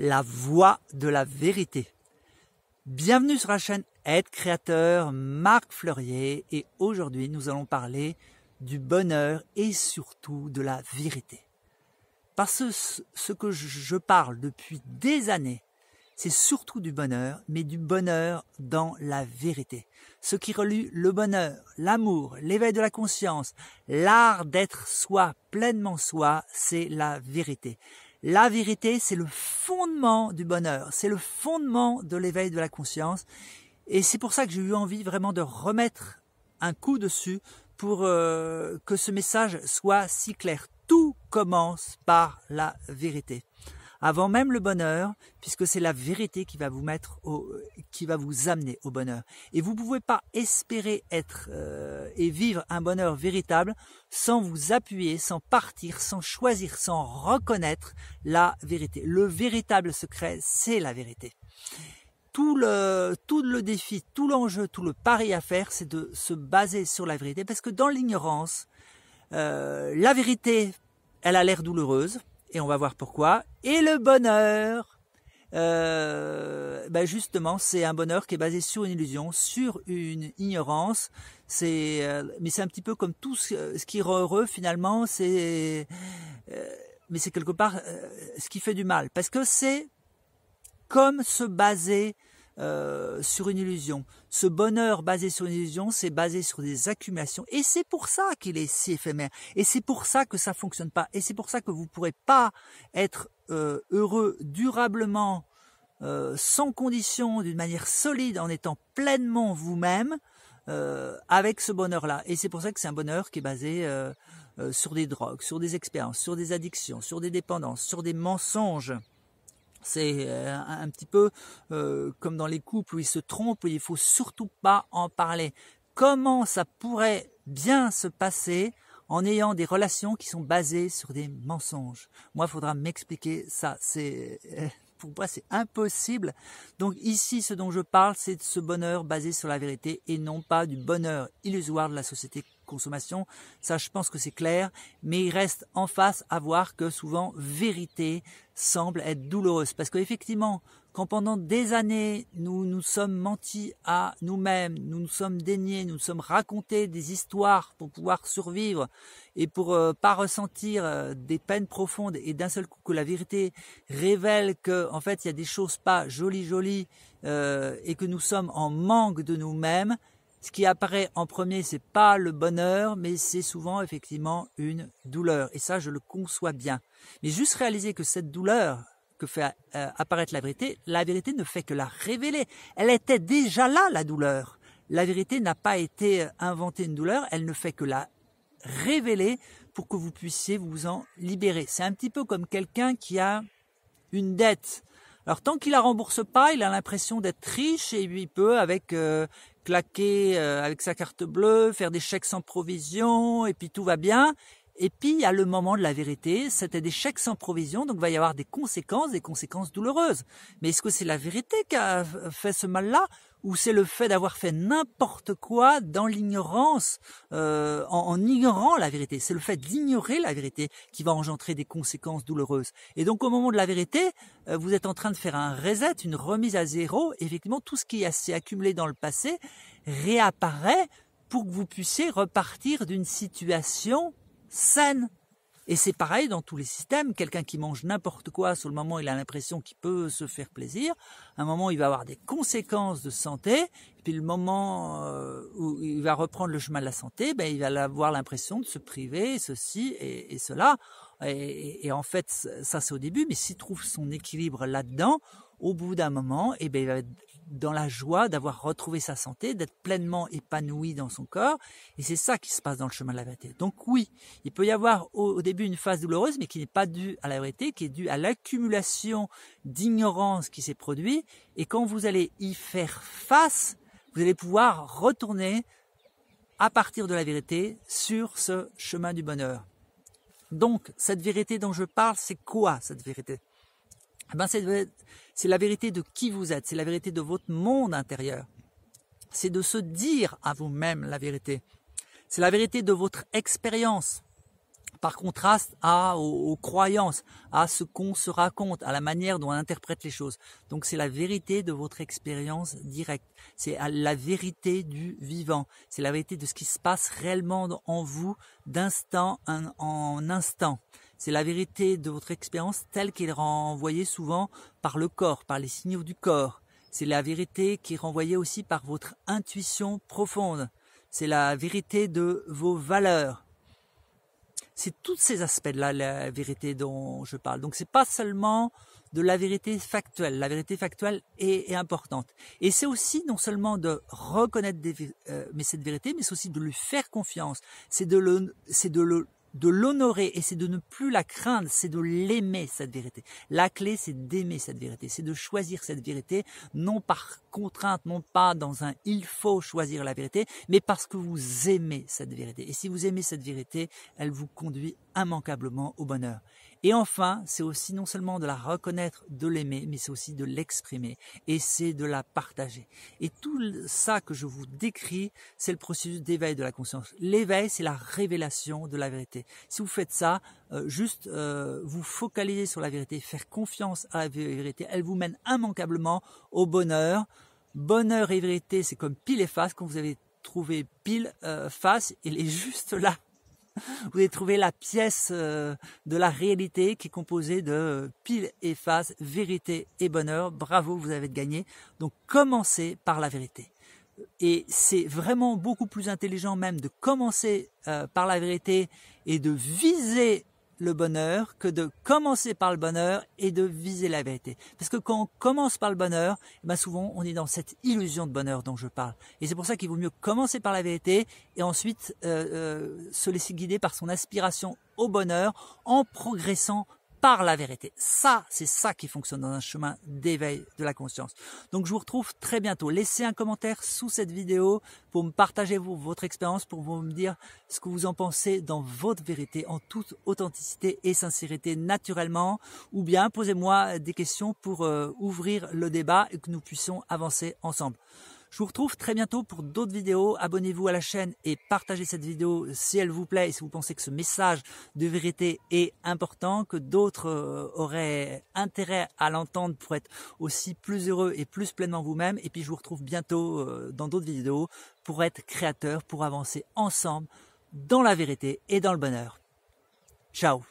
la Voix de la vérité. Bienvenue sur la chaîne Être Créateur, Marc Fleurier, et aujourd'hui nous allons parler du bonheur et surtout de la vérité. Parce que ce que je parle depuis des années, c'est surtout du bonheur, mais du bonheur dans la vérité. Ce qui relie le bonheur, l'amour, l'éveil de la conscience, l'art d'être soi, pleinement soi, c'est la vérité. La vérité, c'est le fondement du bonheur, c'est le fondement de l'éveil de la conscience. Et c'est pour ça que j'ai eu envie vraiment de remettre un coup dessus pour euh, que ce message soit si clair. Tout commence par la vérité avant même le bonheur, puisque c'est la vérité qui va vous mettre qui va vous amener au bonheur. Et vous ne pouvez pas espérer être euh, et vivre un bonheur véritable sans vous appuyer, sans partir, sans choisir, sans reconnaître la vérité. Le véritable secret, c'est la vérité. Tout le, tout le défi, tout l'enjeu, tout le pari à faire, c'est de se baser sur la vérité, parce que dans l'ignorance, euh, la vérité, elle a l'air douloureuse, et on va voir pourquoi. Et le bonheur euh, ben justement, c'est un bonheur qui est basé sur une illusion, sur une ignorance. C'est, euh, mais c'est un petit peu comme tout ce, qui rend heureux finalement. C'est, euh, mais c'est quelque part euh, ce qui fait du mal, parce que c'est comme se baser euh, sur une illusion. Ce bonheur basé sur une illusion, c'est basé sur des accumulations. Et c'est pour ça qu'il est si éphémère. Et c'est pour ça que ça fonctionne pas. Et c'est pour ça que vous ne pourrez pas être euh, heureux durablement, euh, sans condition, d'une manière solide, en étant pleinement vous-même, avec ce bonheur-là. Et c'est pour ça que c'est un bonheur qui est basé sur des drogues, sur des expériences, sur des addictions, sur des dépendances, sur des mensonges. C'est euh, un petit peu euh, comme dans les couples où ils se trompent, où il faut surtout pas en parler. Comment ça pourrait bien se passer en ayant des relations qui sont basées sur des mensonges Moi, il faudra m'expliquer ça. C'est euh, pour moi, c'est impossible. Donc ici, ce dont je parle, c'est de ce bonheur basé sur la vérité et non pas du bonheur illusoire de la société consommation. Ça, je pense que c'est clair. Mais il reste en face à voir que souvent, vérité semble être douloureuse. Parce qu'effectivement, quand pendant des années, nous nous sommes mentis à nous-mêmes, nous nous sommes déniés, nous nous sommes racontés des histoires pour pouvoir survivre et pour ne euh, pas ressentir euh, des peines profondes et d'un seul coup que la vérité révèle qu'en fait, il y a des choses pas jolies, jolies, euh, et que nous sommes en manque de nous-mêmes, ce qui apparaît en premier, c'est pas le bonheur, mais c'est souvent effectivement une douleur. Et ça, je le conçois bien. Mais juste réaliser que cette douleur que fait euh, apparaître la vérité, la vérité ne fait que la révéler. Elle était déjà là, la douleur. La vérité n'a pas été euh, inventée une douleur, elle ne fait que la révéler pour que vous puissiez vous en libérer. C'est un petit peu comme quelqu'un qui a une dette. Alors tant qu'il la rembourse pas, il a l'impression d'être riche et il peut avec euh, claquer euh, avec sa carte bleue, faire des chèques sans provision, et puis tout va bien. Et puis, il y a le moment de la vérité, c'était des chèques sans provision, donc il va y avoir des conséquences, des conséquences douloureuses. Mais est-ce que c'est la vérité qui a fait ce mal-là ou c'est le fait d'avoir fait n'importe quoi dans l'ignorance, euh, en, ignorant la vérité. C'est le fait d'ignorer la vérité qui va engendrer des conséquences douloureuses. Et donc au moment de la vérité, euh, vous êtes en train de faire un reset, une remise à zéro. effectivement, tout ce qui s'est accumulé dans le passé réapparaît pour que vous puissiez repartir d'une situation saine et c'est pareil dans tous les systèmes. Quelqu'un qui mange n'importe quoi, sur le moment, il a l'impression qu'il peut se faire plaisir. À un moment, il va avoir des conséquences de santé. puis le moment euh, où il va reprendre le chemin de la santé, ben, il va avoir l'impression de se priver, ceci et, cela. Et, en fait, ça c'est au début, mais s'il trouve son équilibre là-dedans, au bout d'un moment, eh ben, il va dans la joie d'avoir retrouvé sa santé, d'être pleinement épanoui dans son corps. Et c'est ça qui se passe dans le chemin de la vérité. Donc oui, il peut y avoir au, début une phase douloureuse, mais qui n'est pas due à la vérité, qui est due à l'accumulation d'ignorance qui s'est produite. Et quand vous allez y faire face, vous allez pouvoir retourner à partir de la vérité sur ce chemin du bonheur. Donc, cette vérité dont je parle, c'est quoi cette vérité eh ben euh, c'est la vérité de qui vous êtes, c'est la vérité de votre monde intérieur. C'est de se dire à vous-même la vérité. C'est la vérité de votre expérience par contraste à, aux, croyances, à ce qu'on se raconte, à la manière dont on interprète les choses. Donc c'est la vérité de votre expérience directe, c'est la vérité du vivant, c'est la vérité de ce qui se passe réellement en vous d'instant en instant c'est la vérité de votre expérience telle qu'elle est renvoyée souvent par le corps, par les signaux du corps. C'est la vérité qui est renvoyée aussi par votre intuition profonde. C'est la vérité de vos valeurs. C'est tous ces aspects-là la vérité dont je parle. Donc n'est pas seulement de la vérité factuelle. La vérité factuelle est, importante. Et c'est aussi non seulement de reconnaître euh, mais cette vérité, mais c'est aussi de lui faire confiance. C'est de le, c'est de le de l'honorer et c'est de ne plus la craindre, c'est de l'aimer cette vérité. La clé, c'est d'aimer cette vérité, c'est de choisir cette vérité, non par contrainte, non pas dans un il faut choisir la vérité, mais parce que vous aimez cette vérité. Et si vous aimez cette vérité, elle vous conduit immanquablement au bonheur. Et enfin, c'est aussi non seulement de la reconnaître, de l'aimer, mais c'est aussi de l'exprimer et c'est de la partager. Et tout ça que je vous décris, c'est le processus d'éveil de la conscience. L'éveil, c'est la révélation de la vérité. Si vous faites ça, euh, juste euh, vous focaliser sur la vérité, faire confiance à la vérité, elle vous mène immanquablement au bonheur. Bonheur et vérité, c'est comme pile et face. Quand vous avez trouvé pile euh, face, elle est juste là vous avez trouvé la pièce euh, de la réalité qui est composée de euh, pile et face, vérité et bonheur. Bravo, vous avez gagné. Donc commencez par la vérité. Et c'est vraiment beaucoup plus intelligent même de commencer euh, par la vérité et de viser le bonheur que de commencer par le bonheur et de viser la vérité. Parce que quand on commence par le bonheur, eh bien souvent on est dans cette illusion de bonheur dont je parle. Et c'est pour ça qu'il vaut mieux commencer par la vérité et ensuite euh, euh, se laisser guider par son aspiration au bonheur en progressant par la vérité. Ça, c'est ça qui fonctionne dans un chemin d'éveil de la conscience. Donc je vous retrouve très bientôt. Laissez un commentaire sous cette vidéo pour me partager votre expérience, pour vous me dire ce que vous en pensez dans votre vérité, en toute authenticité et sincérité naturellement, ou bien posez-moi des questions pour euh, ouvrir le débat et que nous puissions avancer ensemble. Je vous retrouve très bientôt pour d'autres vidéos. Abonnez-vous à la chaîne et partagez cette vidéo si elle vous plaît et si vous pensez que ce message de vérité est important, que d'autres euh, auraient intérêt à l'entendre pour être aussi plus heureux et plus pleinement vous-même. Et puis je vous retrouve bientôt euh, dans d'autres vidéos pour être créateur, pour avancer ensemble dans la vérité et dans le bonheur. Ciao